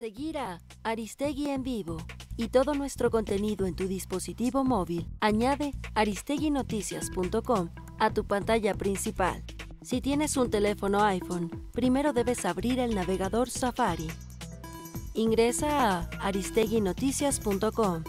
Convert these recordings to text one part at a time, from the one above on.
Seguir a Aristegui en vivo y todo nuestro contenido en tu dispositivo móvil. Añade aristeguinoticias.com a tu pantalla principal. Si tienes un teléfono iPhone, primero debes abrir el navegador Safari. Ingresa a aristeguinoticias.com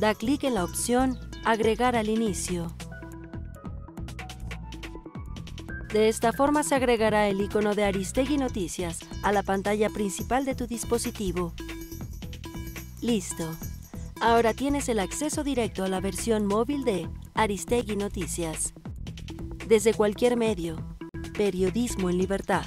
Da clic en la opción Agregar al inicio. De esta forma se agregará el icono de Aristegui Noticias a la pantalla principal de tu dispositivo. Listo. Ahora tienes el acceso directo a la versión móvil de Aristegui Noticias. Desde cualquier medio. Periodismo en libertad.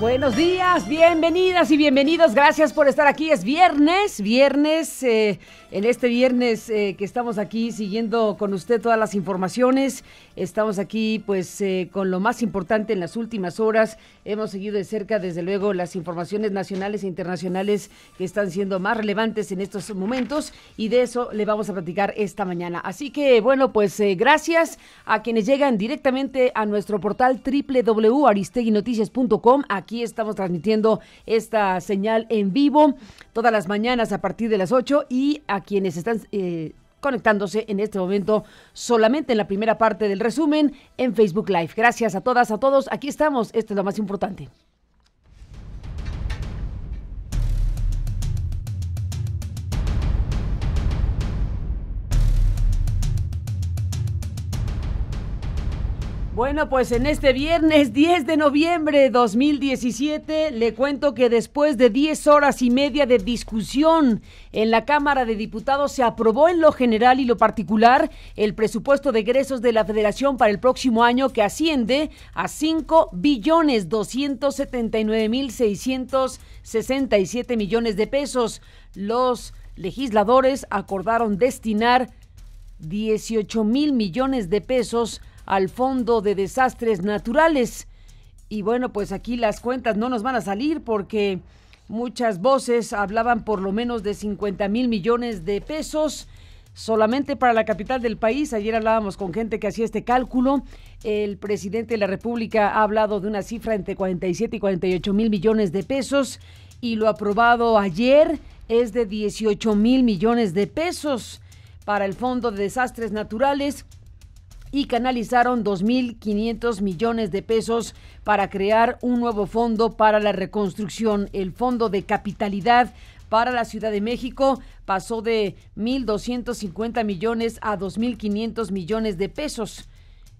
Buenos días, bienvenidas y bienvenidos. Gracias por estar aquí. Es viernes, viernes, eh, en este viernes eh, que estamos aquí siguiendo con usted todas las informaciones. Estamos aquí pues eh, con lo más importante en las últimas horas. Hemos seguido de cerca, desde luego, las informaciones nacionales e internacionales que están siendo más relevantes en estos momentos y de eso le vamos a platicar esta mañana. Así que bueno, pues gracias a quienes llegan directamente a nuestro portal www.aristeguinoticias.com. Aquí estamos transmitiendo esta señal en vivo todas las mañanas a partir de las 8 y a quienes están... Eh, conectándose en este momento solamente en la primera parte del resumen en Facebook Live. Gracias a todas, a todos. Aquí estamos. Esto es lo más importante. Bueno, pues en este viernes 10 de noviembre de 2017 le cuento que después de 10 horas y media de discusión en la Cámara de Diputados se aprobó en lo general y lo particular el presupuesto de egresos de la Federación para el próximo año que asciende a 5 billones 279 mil 667 millones de pesos. Los legisladores acordaron destinar 18 mil millones de pesos al Fondo de Desastres Naturales. Y bueno, pues aquí las cuentas no nos van a salir porque muchas voces hablaban por lo menos de 50 mil millones de pesos solamente para la capital del país. Ayer hablábamos con gente que hacía este cálculo. El presidente de la República ha hablado de una cifra entre 47 y 48 mil millones de pesos y lo aprobado ayer es de 18 mil millones de pesos para el Fondo de Desastres Naturales y canalizaron 2.500 millones de pesos para crear un nuevo fondo para la reconstrucción, el Fondo de Capitalidad para la Ciudad de México pasó de 1.250 millones a 2.500 millones de pesos.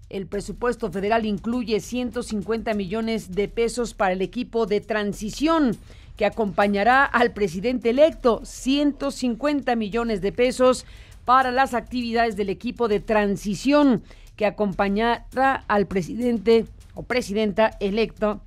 El presupuesto federal incluye 150 millones de pesos para el equipo de transición que acompañará al presidente electo, 150 millones de pesos para las actividades del equipo de transición que acompañará al presidente o presidenta electo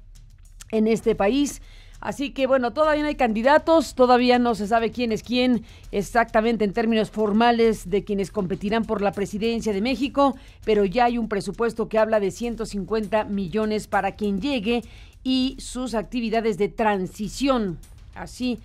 en este país. Así que bueno, todavía no hay candidatos, todavía no se sabe quién es quién exactamente en términos formales de quienes competirán por la presidencia de México, pero ya hay un presupuesto que habla de 150 millones para quien llegue y sus actividades de transición. Así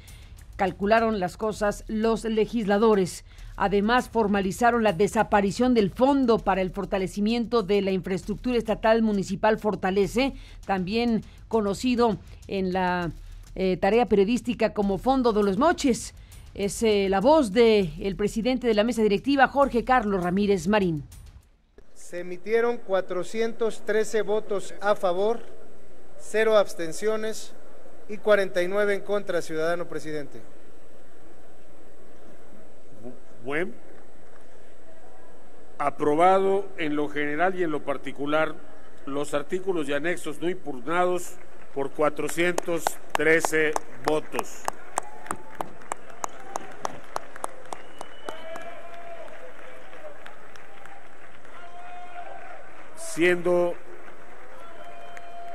calcularon las cosas los legisladores. Además, formalizaron la desaparición del Fondo para el Fortalecimiento de la Infraestructura Estatal Municipal Fortalece, también conocido en la eh, tarea periodística como Fondo de los Moches. Es eh, la voz del presidente de la mesa directiva, Jorge Carlos Ramírez Marín. Se emitieron 413 votos a favor, cero abstenciones y 49 en contra, ciudadano presidente. Bueno, aprobado en lo general y en lo particular los artículos y anexos no impugnados por 413 votos. Siendo,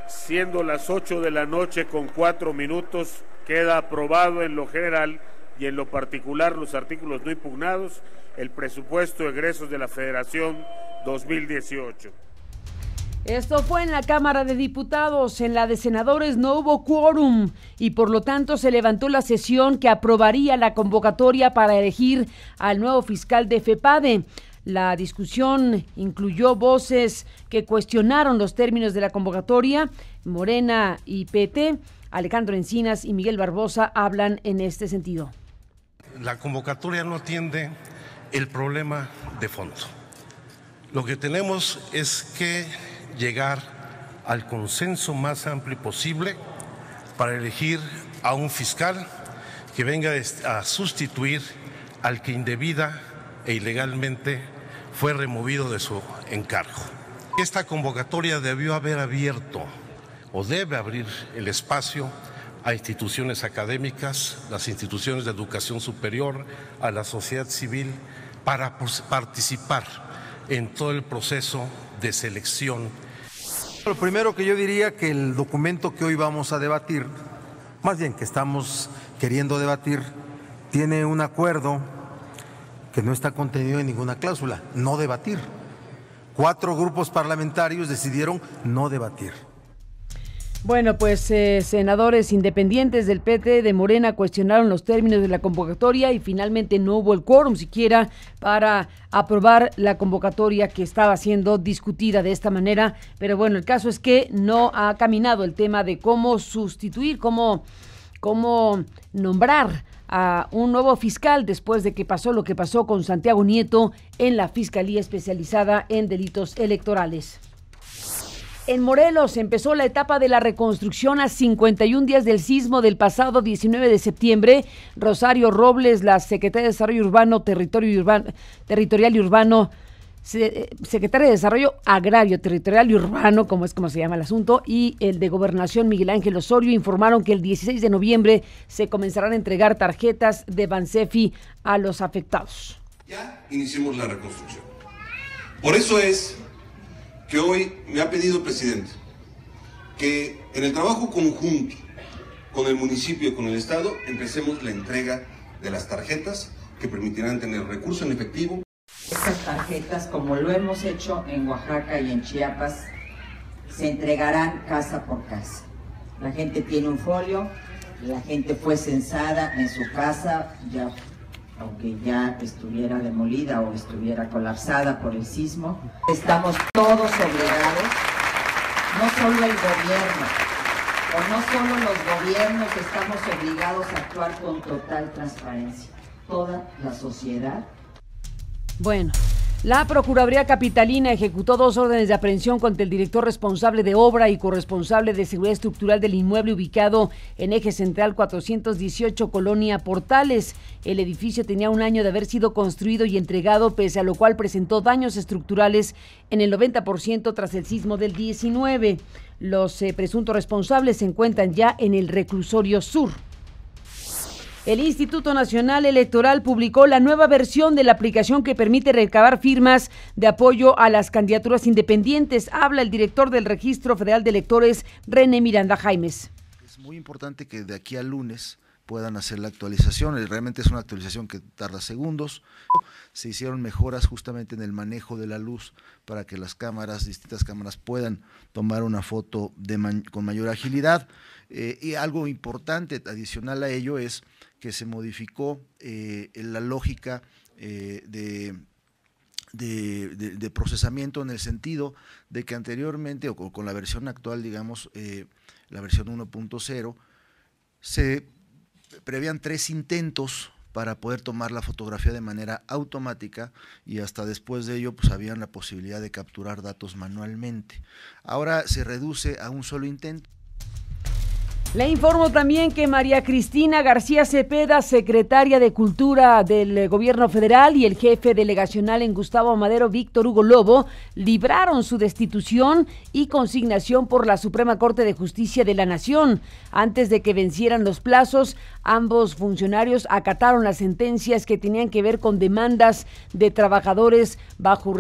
siendo las 8 de la noche con 4 minutos, queda aprobado en lo general y en lo particular los artículos no impugnados, el presupuesto de egresos de la Federación 2018. Esto fue en la Cámara de Diputados, en la de Senadores no hubo quórum y por lo tanto se levantó la sesión que aprobaría la convocatoria para elegir al nuevo fiscal de FEPADE. La discusión incluyó voces que cuestionaron los términos de la convocatoria, Morena y PT. Alejandro Encinas y Miguel Barbosa hablan en este sentido la convocatoria no atiende el problema de fondo. Lo que tenemos es que llegar al consenso más amplio posible para elegir a un fiscal que venga a sustituir al que indebida e ilegalmente fue removido de su encargo. Esta convocatoria debió haber abierto o debe abrir el espacio a instituciones académicas, las instituciones de educación superior, a la sociedad civil, para participar en todo el proceso de selección. Lo primero que yo diría que el documento que hoy vamos a debatir, más bien que estamos queriendo debatir, tiene un acuerdo que no está contenido en ninguna cláusula, no debatir. Cuatro grupos parlamentarios decidieron no debatir. Bueno, pues eh, senadores independientes del PT de Morena cuestionaron los términos de la convocatoria y finalmente no hubo el quórum siquiera para aprobar la convocatoria que estaba siendo discutida de esta manera. Pero bueno, el caso es que no ha caminado el tema de cómo sustituir, cómo, cómo nombrar a un nuevo fiscal después de que pasó lo que pasó con Santiago Nieto en la Fiscalía Especializada en Delitos Electorales. En Morelos empezó la etapa de la reconstrucción a 51 días del sismo del pasado 19 de septiembre. Rosario Robles, la secretaria de Desarrollo Urbano, Territorio Urbano, Territorial y Urbano, eh, secretaria de Desarrollo Agrario, Territorial y Urbano, como es como se llama el asunto, y el de Gobernación Miguel Ángel Osorio informaron que el 16 de noviembre se comenzarán a entregar tarjetas de Bansefi a los afectados. Ya iniciamos la reconstrucción. Por eso es que hoy me ha pedido el presidente, que en el trabajo conjunto con el municipio y con el Estado empecemos la entrega de las tarjetas que permitirán tener recursos en efectivo. Estas tarjetas, como lo hemos hecho en Oaxaca y en Chiapas, se entregarán casa por casa. La gente tiene un folio, la gente fue censada en su casa, ya aunque ya estuviera demolida o estuviera colapsada por el sismo. Estamos todos obligados, no solo el gobierno, o no solo los gobiernos estamos obligados a actuar con total transparencia, toda la sociedad. Bueno, la Procuraduría Capitalina ejecutó dos órdenes de aprehensión contra el director responsable de obra y corresponsable de seguridad estructural del inmueble ubicado en Eje Central 418, Colonia Portales. El edificio tenía un año de haber sido construido y entregado, pese a lo cual presentó daños estructurales en el 90% tras el sismo del 19. Los eh, presuntos responsables se encuentran ya en el reclusorio sur. El Instituto Nacional Electoral publicó la nueva versión de la aplicación que permite recabar firmas de apoyo a las candidaturas independientes. Habla el director del Registro Federal de Electores, René Miranda Jaimes. Es muy importante que de aquí al lunes puedan hacer la actualización. Eh, realmente es una actualización que tarda segundos. Se hicieron mejoras justamente en el manejo de la luz para que las cámaras, distintas cámaras, puedan tomar una foto con mayor agilidad. Eh, y algo importante adicional a ello es que se modificó eh, la lógica de procesamiento en el sentido de que anteriormente, o con, la versión actual, digamos, la versión 1.0, se prevían tres intentos para poder tomar la fotografía de manera automática y hasta después de ello pues habían la posibilidad de capturar datos manualmente. Ahora se reduce a un solo intento. Le informo también que María Cristina García Cepeda, secretaria de Cultura del eh, Gobierno Federal y el jefe delegacional en Gustavo Madero, Víctor Hugo Lobo, libraron su destitución y consignación por la Suprema Corte de Justicia de la Nación. Antes de que vencieran los plazos, ambos funcionarios acataron las sentencias que tenían que ver con demandas de trabajadores bajo,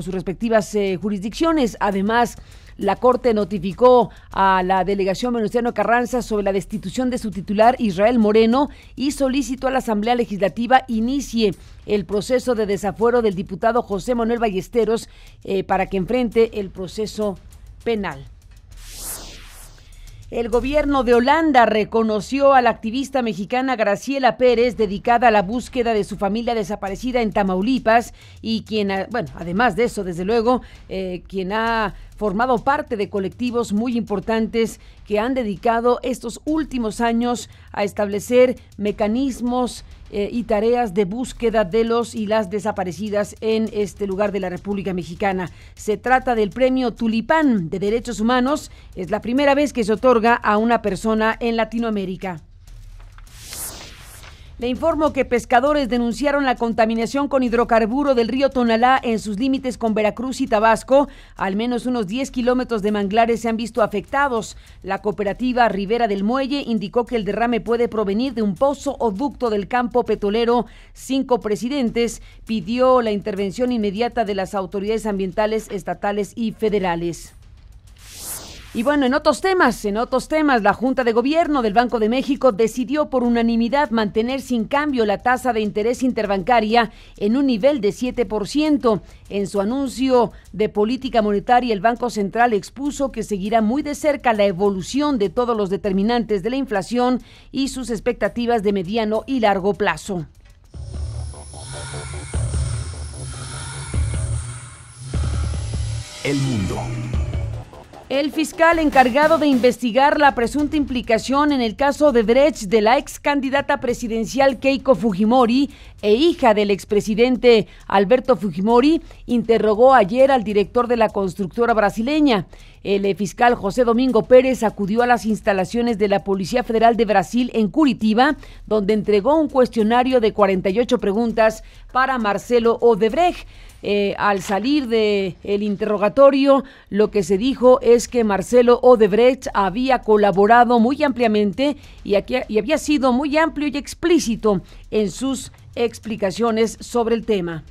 sus respectivas eh, jurisdicciones. Además, la Corte notificó a la delegación Venustiano Carranza sobre la destitución de su titular Israel Moreno y solicitó a la Asamblea Legislativa inicie el proceso de desafuero del diputado José Manuel Ballesteros eh, para que enfrente el proceso penal. El gobierno de Holanda reconoció a la activista mexicana Graciela Pérez, dedicada a la búsqueda de su familia desaparecida en Tamaulipas, y quien, bueno, además de eso, desde luego, eh, quien ha formado parte de colectivos muy importantes que han dedicado estos últimos años a establecer mecanismos eh, y tareas de búsqueda de los y las desaparecidas en este lugar de la República Mexicana. Se trata del Premio Tulipán de Derechos Humanos. Es la primera vez que se otorga a una persona en Latinoamérica. Le informo que pescadores denunciaron la contaminación con hidrocarburo del río Tonalá en sus límites con Veracruz y Tabasco. Al menos unos 10 kilómetros de manglares se han visto afectados. La cooperativa Rivera del Muelle indicó que el derrame puede provenir de un pozo o ducto del campo petrolero. Cinco presidentes pidió la intervención inmediata de las autoridades ambientales estatales y federales. Y bueno, en otros temas, en otros temas, la Junta de Gobierno del Banco de México decidió por unanimidad mantener sin cambio la tasa de interés interbancaria en un nivel de 7%. En su anuncio de política monetaria, el Banco Central expuso que seguirá muy de cerca la evolución de todos los determinantes de la inflación y sus expectativas de mediano y largo plazo. El mundo. El fiscal encargado de investigar la presunta implicación en el caso de de la ex candidata presidencial Keiko Fujimori e hija del expresidente Alberto Fujimori interrogó ayer al director de la constructora brasileña. El fiscal José Domingo Pérez acudió a las instalaciones de la Policía Federal de Brasil en Curitiba, donde entregó un cuestionario de 48 preguntas para Marcelo Odebrecht. Eh, al salir de el interrogatorio, lo que se dijo es que Marcelo Odebrecht había colaborado muy ampliamente y, aquí, y había sido muy amplio y explícito en sus explicaciones sobre el tema.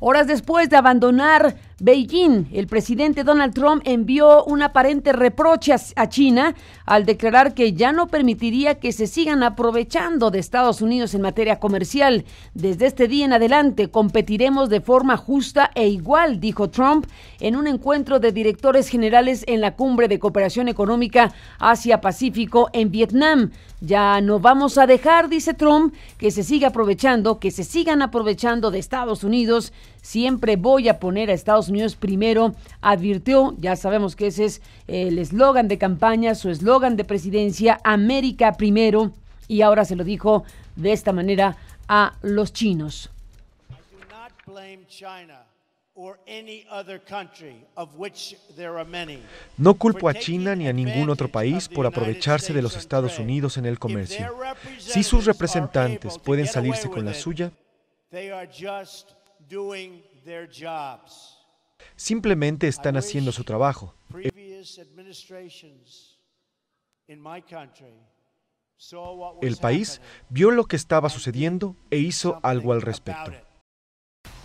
Horas después de abandonar Beijing, el presidente Donald Trump envió un aparente reproche a China al declarar que ya no permitiría que se sigan aprovechando de Estados Unidos en materia comercial. Desde este día en adelante competiremos de forma justa e igual, dijo Trump en un encuentro de directores generales en la cumbre de cooperación económica Asia-Pacífico en Vietnam. Ya no vamos a dejar, dice Trump, que se siga aprovechando, que se sigan aprovechando de Estados Unidos. Siempre voy a poner a Estados Unidos primero, advirtió. Ya sabemos que ese es el eslogan de campaña, su eslogan de presidencia, América primero. Y ahora se lo dijo de esta manera a los chinos. No culpo a China ni a ningún otro país por aprovecharse de los Estados Unidos en el comercio. Si sus representantes pueden salirse con la suya, simplemente están haciendo su trabajo. El país vio lo que estaba sucediendo e hizo algo al respecto.